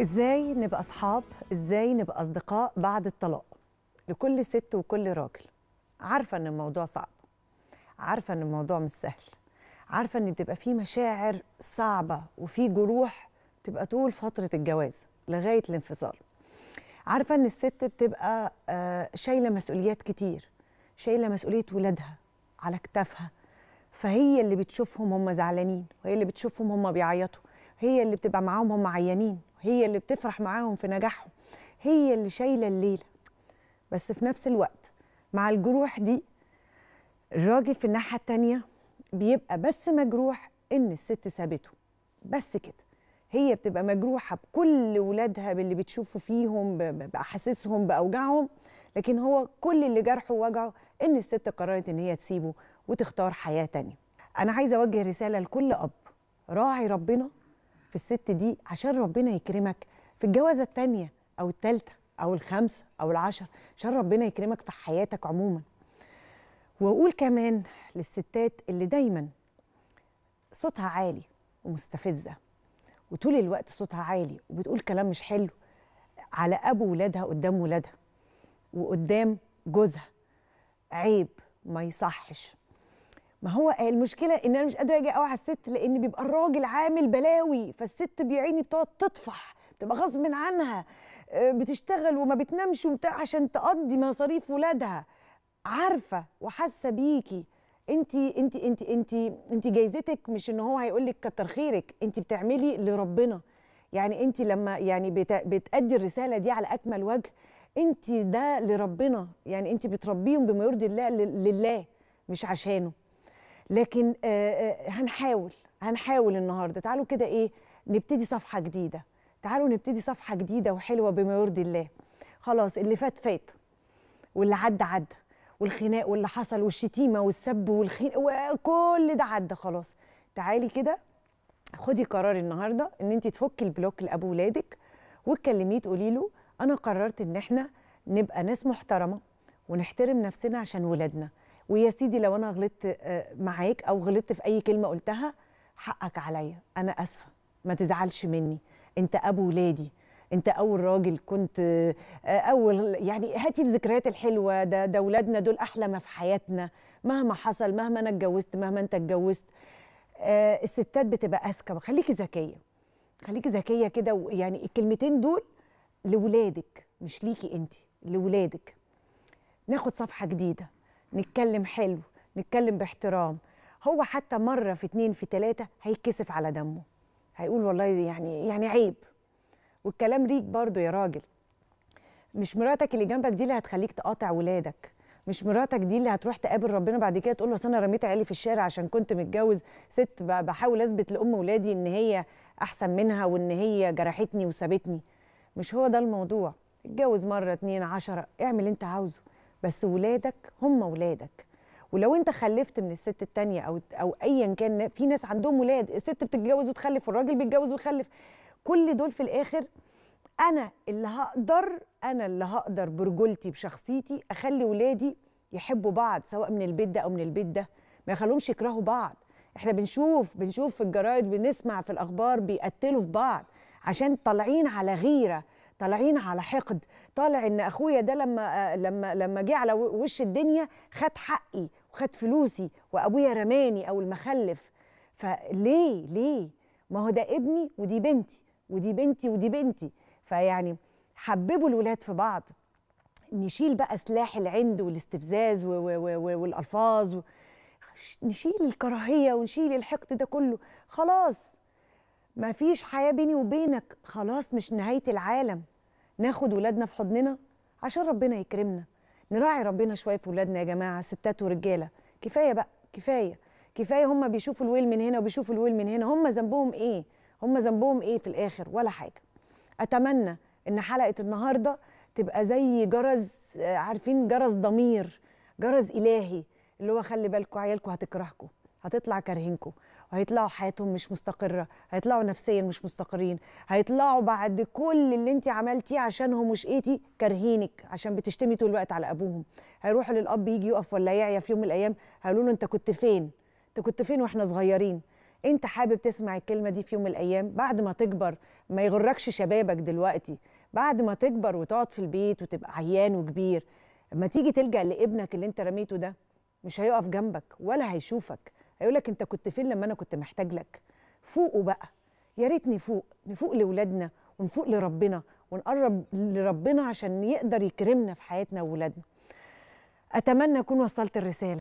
ازاي نبقى اصحاب ازاي نبقى اصدقاء بعد الطلاق لكل ست وكل راجل عارفه ان الموضوع صعب عارفه ان الموضوع مش سهل عارفه ان بتبقى فيه مشاعر صعبه وفي جروح بتبقى طول فتره الجواز لغايه الانفصال عارفه ان الست بتبقى آه، شايله مسؤوليات كتير شايله مسؤوليه ولادها على كتافها فهي اللي بتشوفهم هم زعلانين وهي اللي بتشوفهم هم بيعيطوا هي اللي بتبقى معاهم هم عيانين هي اللي بتفرح معاهم في نجاحهم هي اللي شايله الليله بس في نفس الوقت مع الجروح دي الراجل في الناحيه التانيه بيبقى بس مجروح ان الست سابته بس كده هي بتبقى مجروحه بكل ولادها باللي بتشوفه فيهم باحاسيسهم باوجاعهم لكن هو كل اللي جرحه ووجعه ان الست قررت ان هي تسيبه وتختار حياه تانية انا عايزه اوجه رساله لكل اب راعي ربنا في الست دي عشان ربنا يكرمك في الجوازه الثانيه او الثالثه او الخامسه او العشر عشان ربنا يكرمك في حياتك عموما واقول كمان للستات اللي دايما صوتها عالي ومستفزه وطول الوقت صوتها عالي وبتقول كلام مش حلو على ابو ولادها قدام ولادها وقدام جوزها عيب ما يصحش ما هو المشكله ان انا مش قادره اجي قوي على الست لان بيبقى الراجل عامل بلاوي فالست بيعيني بتقعد تطفح بتبقى غصب عنها آه، بتشتغل وما بتنامش وبتاع عشان تقضي مصاريف ولادها عارفه وحاسه بيكي انت انت انت انت انت جايزتك مش ان هو هيقول لك كتر خيرك انت بتعملي لربنا يعني انت لما يعني بتأدي الرساله دي على اكمل وجه انت ده لربنا يعني انت بتربيهم بما يرضي الله لله مش عشانه لكن آه، آه، هنحاول هنحاول النهارده تعالوا كده ايه نبتدي صفحه جديده تعالوا نبتدي صفحه جديده وحلوه بما يرضي الله خلاص اللي فات فات واللي عدى عدى والخناق واللي حصل والشتيمه والسب والخين وكل ده عدى خلاص تعالي كده خدي قرار النهارده ان انت تفكي البلوك لابو ولادك وتكلميه تقولي له انا قررت ان احنا نبقى ناس محترمه ونحترم نفسنا عشان ولادنا ويا سيدي لو انا غلطت آه، معاك او غلطت في اي كلمه قلتها حقك عليا انا اسفه ما تزعلش مني انت ابو ولادي انت اول راجل كنت آه، اول يعني هاتي الذكريات الحلوه ده ده ولادنا دول احلى ما في حياتنا مهما حصل مهما انا اتجوزت مهما انت اتجوزت آه الستات بتبقى اذكى خليكي ذكيه خليكي ذكيه كده يعني الكلمتين دول لولادك مش ليكي انت لولادك ناخد صفحه جديده نتكلم حلو نتكلم باحترام هو حتى مره في اتنين في تلاته هيتكسف على دمه هيقول والله يعني يعني عيب والكلام ليك برضه يا راجل مش مراتك اللي جنبك دي اللي هتخليك تقاطع ولادك مش مراتك دي اللي هتروح تقابل ربنا بعد كده تقول له انا رميت عيالي في الشارع عشان كنت متجوز ست بحاول اثبت لام ولادي ان هي احسن منها وان هي جرحتني وسابتني مش هو ده الموضوع اتجوز مره اتنين عشرة اعمل اللي انت عاوزه بس ولادك هم ولادك ولو انت خلفت من الست التانية او او ايا كان في ناس عندهم ولاد الست بتتجوز وتخلف والراجل بيتجوز ويخلف كل دول في الاخر انا اللي هقدر انا اللي هقدر برجولتي بشخصيتي اخلي ولادي يحبوا بعض سواء من البيت ده او من البيت ده ما يخلوهمش يكرهوا بعض احنا بنشوف بنشوف في الجرايد بنسمع في الاخبار بيقتلوا في بعض عشان طالعين على غيره طالعين على حقد طالع ان اخويا ده لما آه، لما لما جه على وش الدنيا خد حقي وخد فلوسي وابويا رماني او المخلف فليه ليه ما هو ده ابني ودي بنتي ودي بنتي ودي بنتي فيعني حببوا الولاد في بعض نشيل بقى سلاح العند والاستفزاز والالفاظ و... نشيل الكراهيه ونشيل الحقد ده كله خلاص ما فيش حياة بيني وبينك خلاص مش نهاية العالم ناخد ولادنا في حضننا عشان ربنا يكرمنا نراعي ربنا شوية في ولادنا يا جماعة ستات ورجالة كفاية بقى كفاية كفاية هم بيشوفوا الويل من هنا وبيشوفوا الويل من هنا هم ذنبهم ايه هم ذنبهم ايه في الاخر ولا حاجة اتمنى ان حلقة النهاردة تبقى زي جرس عارفين جرس ضمير جرس الهي اللي هو خلي بالكم عيالكم هتكرهكم هتطلع كارهينكم وهيطلعوا حياتهم مش مستقره هيطلعوا نفسيا مش مستقرين هيطلعوا بعد كل اللي انت عملتيه عشانهم وشقيتي كارهينك عشان بتشتمي طول الوقت على ابوهم هيروحوا للاب يجي يقف ولا يعيا في يوم من الايام هيقولوا له انت كنت فين انت كنت فين واحنا صغيرين انت حابب تسمع الكلمه دي في يوم من الايام بعد ما تكبر ما يغركش شبابك دلوقتي بعد ما تكبر وتقعد في البيت وتبقى عيان وكبير لما تيجي تلجا لابنك اللي انت رميته ده مش هيقف جنبك ولا هيشوفك هيقول لك انت كنت فين لما انا كنت محتاج لك فوقوا بقى يا ريت نفوق نفوق لاولادنا ونفوق لربنا ونقرب لربنا عشان يقدر يكرمنا في حياتنا وولادنا اتمنى اكون وصلت الرساله